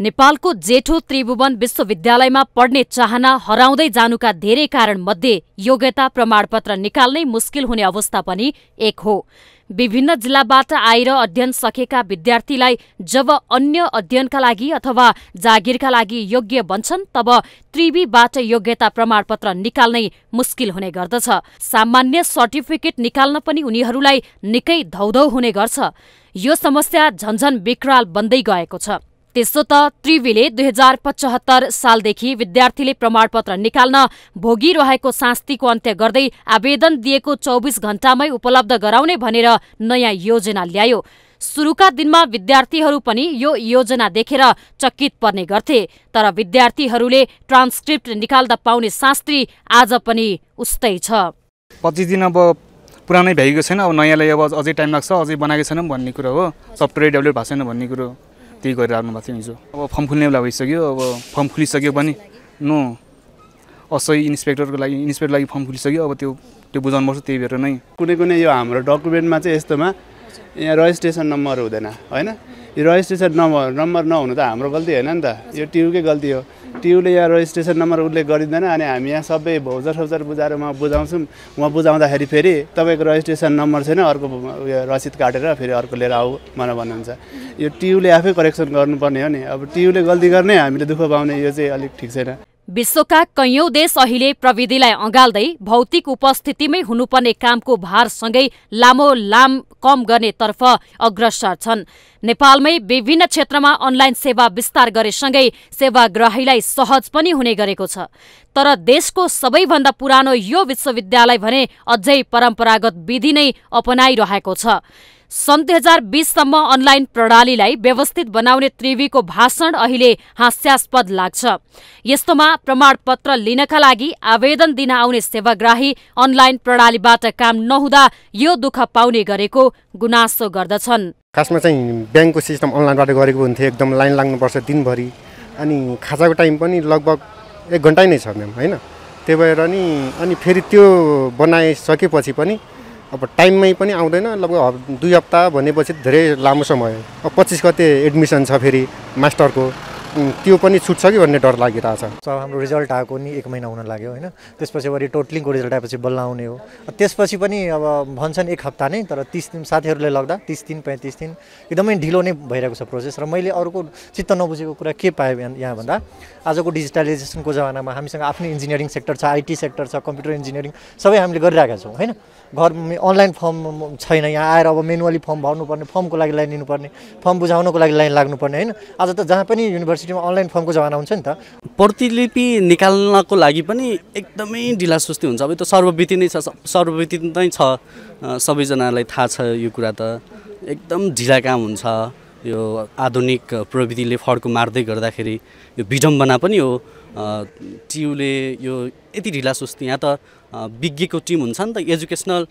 नेपालको जेठो त्रिभुवन विश्वविद्यालयमा पढ्ने चाहना हराउँदै जानुका धेरै कारणमध्ये योग्यता प्रमाणपत्र निकाल्नै मुस्किल हुने अवस्था पनि एक हो विभिन्न जिल्लाबाट आएर अध्ययन सकेका विद्यार्थीलाई जब अन्य अध्ययनका लागि अथवा जागिरका लागि योग्य बन्छन् तब त्रिवीबाट योग्यता प्रमाणपत्र निकाल्नै मुस्किल हुने गर्दछ सामान्य सर्टिफिकेट निकाल्न पनि उनीहरूलाई निकै धौधौ हुने गर्छ यो समस्या झन्झन विकराल बन्दै गएको छ त्यसो त त्रिवीले दुई हजार पचहत्तर सालदेखि विद्यार्थीले प्रमाणपत्र निकाल्न भोगिरहेको शास्तिको अन्त्य गर्दै आवेदन दिएको चौबिस घण्टामै उपलब्ध गराउने भनेर नयाँ योजना ल्यायो सुरुका दिनमा विद्यार्थीहरू पनि यो योजना देखेर चकित पर्ने गर्थे तर विद्यार्थीहरूले ट्रान्सक्रिप्ट निकाल्दा पाउने शास्त्री आज पनि उस्तै छ पच्चिस दिन अब पुरानै भ्याइएको छैन अब नयाँलाई अब अझै टाइम लाग्छ अझै बनाएको छैन भन्ने कुरो हो सफ्टवेयर डेभलप भएको छैन भन्ने कुरो त्यही आउनु भएको थियो हिजो अब फर्म खुल्ने बेला भइसक्यो अब फर्म खुलिसक्यो पनि नो असै इन्सपेक्टरको लागि इन्सपेक्टर लागि फर्म खुलिसक्यो अब त्यो त्यो बुझाउनुपर्छ त्यही भएर नै कुनै कुनै यो हाम्रो डकुमेन्टमा चाहिँ यस्तोमा यहाँ रजिस्ट्रेसन नम्बर हुँदैन होइन यो रजिस्ट्रेसन नम्बर नम्बर नहुनु त हाम्रो गल्ती होइन नि त यो टियुकै गल्ती हो टियुले यहाँ रजिस्ट्रेसन नम्बर उल्लेख गरिँदैन अनि हामी यहाँ सबै भौजर सौजर बुझाएर उहाँ बुझाउँछौँ उहाँ बुझाउँदाखेरि फेरि तपाईँको रजिस्ट्रेसन नम्बर छैन अर्को उयो रसिद काटेर फेरि अर्को लिएर आऊ मलाई भन्नुहुन्छ यो टियुले आफै करेक्सन गर्नुपर्ने हो नि अब टियुले गल्ती गर्ने हामीले दुःख पाउने यो चाहिँ अलिक ठिक छैन विश्वका कैयौं देश अहिले प्रविधिलाई अँगाल्दै भौतिक उपस्थितिमै हुनुपर्ने कामको भारसँगै लामो लाम कम गर्नेतर्फ अग्रसर छन् नेपालमै विभिन्न क्षेत्रमा अनलाइन सेवा विस्तार गरेसँगै सेवाग्राहीलाई सहज पनि हुने गरेको छ तर देशको सबैभन्दा पुरानो यो विश्वविद्यालय भने अझै परम्परागत विधि नै अपनाइरहेको छ सन् दुई हजार बिससम्म अनलाइन प्रणालीलाई व्यवस्थित बनाउने त्रिवीको भाषण अहिले हास्यास्पद लाग्छ यस्तोमा प्रमाणपत्र लिनका लागि आवेदन दिन आउने सेवाग्राही अनलाइन प्रणालीबाट काम नहुँदा यो दुःख पाउने गरेको गुनासो गर्दछन् खासमा चाहिँ ब्याङ्कको सिस्टम अनलाइनबाट गरेको हुन्थ्यो एकदम लाइन लाग्नुपर्छ दिनभरि अनि खाजाको टाइम पनि लगभग एक घन्टा नै छ म्याम होइन त्यही भएर नि अनि फेरि त्यो बनाइसकेपछि पनि अब टाइममै पनि आउँदैन लगभग दुई हप्ता भनेपछि धेरै लामो समय अब पच्चिस गते एडमिसन छ फेरि मास्टरको त्यो पनि छुट्छ कि भन्ने डर लागिरहेछ सर हाम्रो रिजल्ट आएको नि एक महिना हुन लाग्यो होइन त्यसपछि वरि टोटलिङको रिजल्ट आएपछि बल्ल आउने हो त्यसपछि पनि अब भन्छन् एक हप्ता नै तर तिस दिन साथीहरूले लग्दा तिस दिन पैँतिस दिन एकदमै ढिलो नै भइरहेको छ प्रोसेस र मैले अरूको चित्त नबुझेको कुरा के पाएँ यहाँ भन्दा आजको डिजिटलाइजेसनको जमानामा हामीसँग आफ्नो इन्जिनियरिङ सेक्टर छ आइटी सेक्टर छ कम्प्युटर इन्जिनियरिङ सबै हामीले गरिरहेका छौँ होइन घर अनलाइन फर्म छैन यहाँ आएर अब मेनुअली फर्म भर्नुपर्ने फर्मको लागि लाइन लिनुपर्ने फर्म बुझाउनको लागि लाइन लाग्नुपर्ने होइन आज त जहाँ पनि युनिभर्स युनिभर्सिटीमा अनलाइन फर्मको जमाना हुन्छ नि त प्रतिलिपि निकाल्नको लागि पनि एकदमै ढिला सुस्ती हुन्छ अब त सर्वविदित नै छ सर्वविदित नै छ सबैजनालाई थाहा छ यो कुरा त एकदम ढिला काम हुन्छ यो आधुनिक प्रविधिले फड्को मार्दै गर्दाखेरि यो विडम्बना पनि हो टियुले यो यति ढिला सुस्ती यहाँ त विज्ञको टिम हुन्छ नि त एजुकेसनल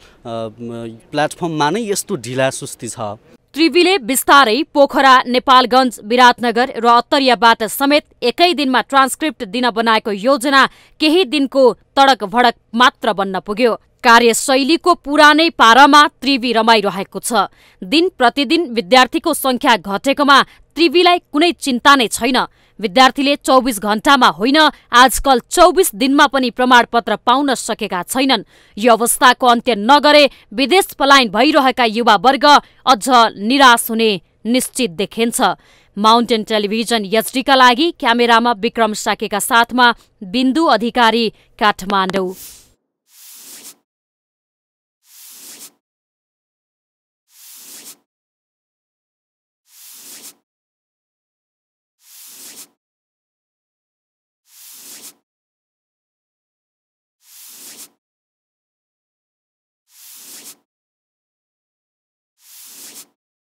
प्लेटफर्ममा नै यस्तो ढिला सुस्ती छ त्रिवीले विस्तारै पोखरा नेपालगंज विराटनगर र अत्तरियाबाट समेत एकै दिनमा ट्रान्सक्रिप्ट दिन बनाएको योजना केही दिनको तडक भडक मात्र बन्न पुग्यो कार्यशैलीको पुरानै पारामा त्रिवी रमाइरहेको छ दिन प्रतिदिन विद्यार्थीको संख्या घटेकोमा त्रिवीलाई कुनै चिन्ता नै छैन विद्यार्थीले चौबिस घण्टामा होइन आजकल चौबिस दिनमा पनि प्रमाणपत्र पाउन सकेका छैनन् यो अवस्थाको अन्त्य नगरे विदेश पलायन भइरहेका युवावर्ग अझ निराश हुने निश्चित देखिन्छ माउन्टेन टेलिभिजन एचडीका लागि क्यामेरामा विक्रम साकेका साथमा बिन्दु अधिकारी काठमाडौँ